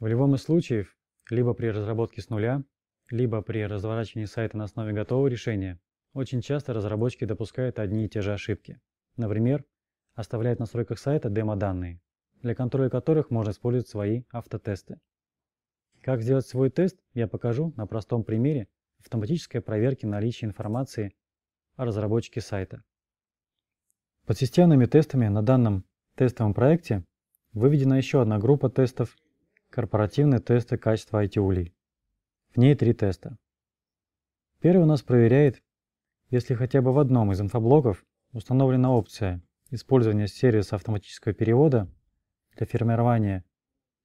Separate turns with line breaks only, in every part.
В любом из случаев, либо при разработке с нуля, либо при разворачивании сайта на основе готового решения, очень часто разработчики допускают одни и те же ошибки. Например, оставляют в настройках сайта демо-данные, для контроля которых можно использовать свои автотесты. Как сделать свой тест, я покажу на простом примере автоматической проверки наличия информации о разработчике сайта. Под системными тестами на данном тестовом проекте выведена еще одна группа тестов – Корпоративные тесты качества IT-улей. В ней три теста. Первый у нас проверяет, если хотя бы в одном из инфоблоков установлена опция использования сервиса автоматического перевода для формирования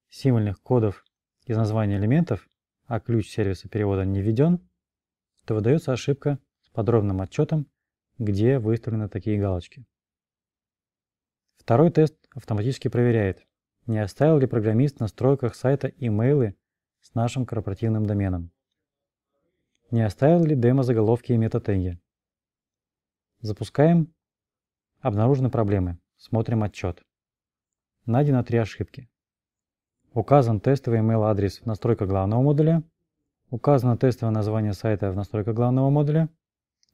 символьных кодов из названия элементов, а ключ сервиса перевода не введен, то выдается ошибка с подробным отчетом, где выставлены такие галочки. Второй тест автоматически проверяет, не оставил ли программист в настройках сайта имейлы с нашим корпоративным доменом? Не оставил ли демо заголовки и метатеги? Запускаем. Обнаружены проблемы. Смотрим отчет. Найдено три ошибки. Указан тестовый email адрес в настройках главного модуля. Указано тестовое название сайта в настройках главного модуля.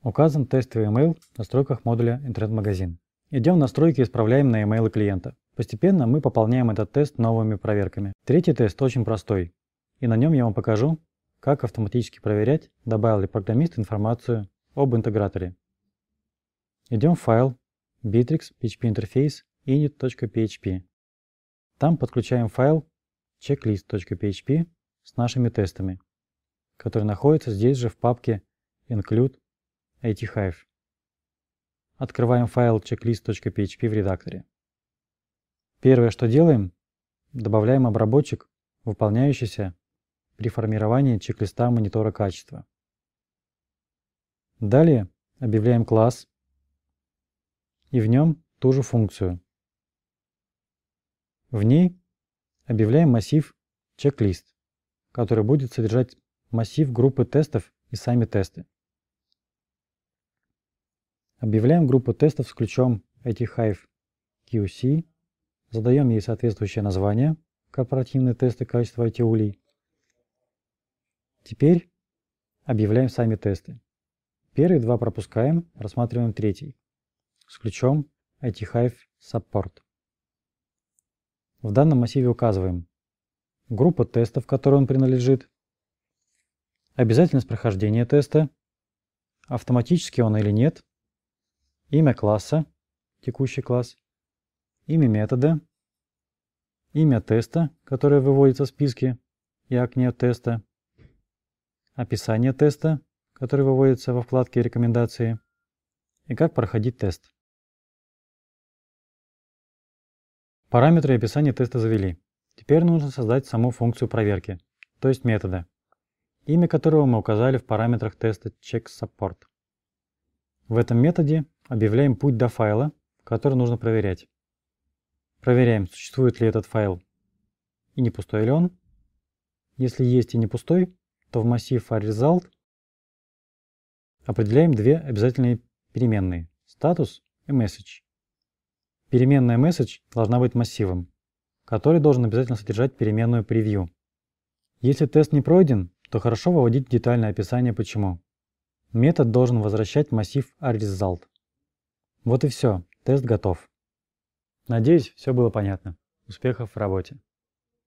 Указан тестовый email в настройках модуля интернет-магазин. Идем в настройки и исправляем на email клиента. Постепенно мы пополняем этот тест новыми проверками. Третий тест очень простой, и на нем я вам покажу, как автоматически проверять, добавил ли программист информацию об интеграторе. Идем в файл bitrix php interface init.php. Там подключаем файл checklist.php с нашими тестами, которые находятся здесь же в папке include ATHive. Открываем файл checklist.php в редакторе. Первое, что делаем, добавляем обработчик, выполняющийся при формировании чек-листа монитора качества. Далее объявляем класс и в нем ту же функцию. В ней объявляем массив чек-лист, который будет содержать массив группы тестов и сами тесты. Объявляем группу тестов с ключом этих hive QC задаем ей соответствующее название корпоративные тесты качества IT-улей. Теперь объявляем сами тесты. Первые два пропускаем, рассматриваем третий с ключом IT-Hive Support. В данном массиве указываем группу тестов, к которой он принадлежит, обязательность прохождения теста, автоматически он или нет, имя класса, текущий класс, имя метода, имя теста, которое выводится в списке и окне теста, описание теста, который выводится во вкладке «Рекомендации» и как проходить тест. Параметры и описание теста завели. Теперь нужно создать саму функцию проверки, то есть метода, имя которого мы указали в параметрах теста checkSupport. В этом методе объявляем путь до файла, который нужно проверять. Проверяем, существует ли этот файл и не пустой ли он. Если есть и не пустой, то в массив result определяем две обязательные переменные – status и message. Переменная message должна быть массивом, который должен обязательно содержать переменную preview. Если тест не пройден, то хорошо выводить детальное описание почему. Метод должен возвращать массив result. Вот и все, тест готов. Надеюсь, все было понятно. Успехов в работе!